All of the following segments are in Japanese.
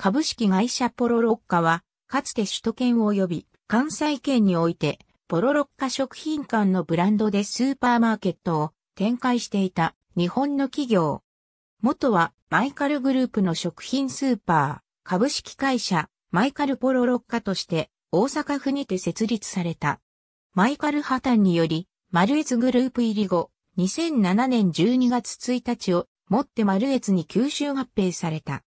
株式会社ポロロッカは、かつて首都圏及び関西圏において、ポロロッカ食品館のブランドでスーパーマーケットを展開していた日本の企業。元はマイカルグループの食品スーパー、株式会社、マイカルポロロッカとして大阪府にて設立された。マイカル破綻により、マルエツグループ入り後、2007年12月1日をもってマルエツに吸収合併された。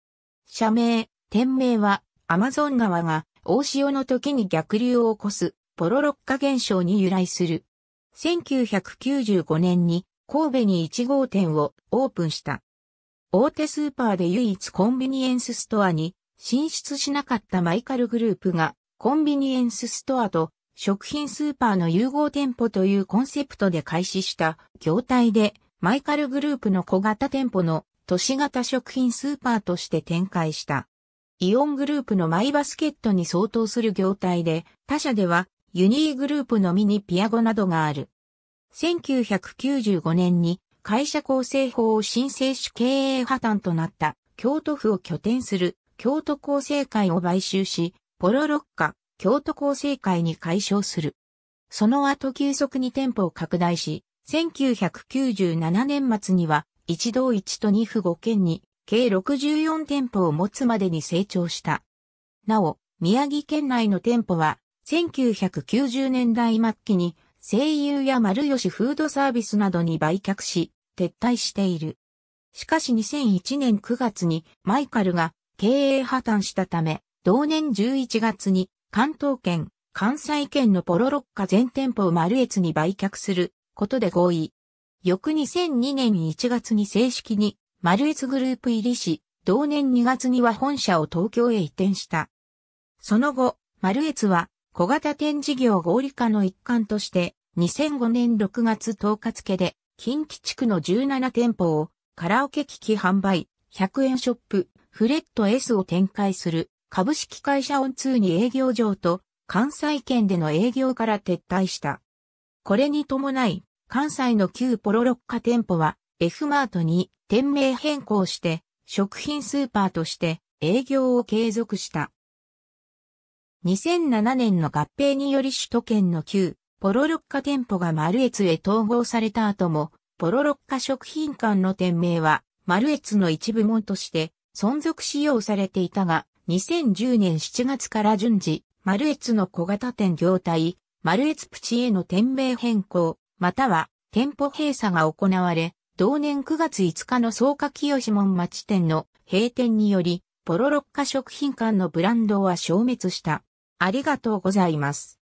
社名、店名は、アマゾン川が大潮の時に逆流を起こす、ポロロッカ現象に由来する。1995年に神戸に1号店をオープンした。大手スーパーで唯一コンビニエンスストアに進出しなかったマイカルグループがコンビニエンスストアと食品スーパーの融合店舗というコンセプトで開始した業態でマイカルグループの小型店舗の都市型食品スーパーとして展開した。イオングループのマイバスケットに相当する業態で、他社ではユニーグループのみにピアゴなどがある。1995年に会社構成法を申請し経営破綻となった京都府を拠点する京都構成会を買収し、ポロロッカ、京都構成会に解消する。その後急速に店舗を拡大し、1997年末には一同一と二府五県に計64店舗を持つまでに成長した。なお、宮城県内の店舗は、1990年代末期に、声優や丸吉フードサービスなどに売却し、撤退している。しかし2001年9月にマイカルが経営破綻したため、同年11月に関東圏、関西圏のポロロッカ全店舗を丸越に売却することで合意。翌2002年1月に正式にマルエツグループ入りし、同年2月には本社を東京へ移転した。その後、マルエツは小型店事業合理化の一環として、2005年6月10日付で、近畿地区の17店舗をカラオケ機器販売、100円ショップ、フレット S を展開する株式会社オン2に営業上と関西圏での営業から撤退した。これに伴い、関西の旧ポロロッカ店舗は F マートに店名変更して、食品スーパーとして営業を継続した。2007年の合併により首都圏の旧ポロロッカ店舗がマルエツへ統合された後も、ポロロッカ食品館の店名はマルエツの一部門として存続使用されていたが、2010年7月から順次、マルエツの小型店業態、マルエツプチへの店名変更、または店舗閉鎖が行われ、同年9月5日の草加清門町店の閉店により、ポロロッカ食品館のブランドは消滅した。ありがとうございます。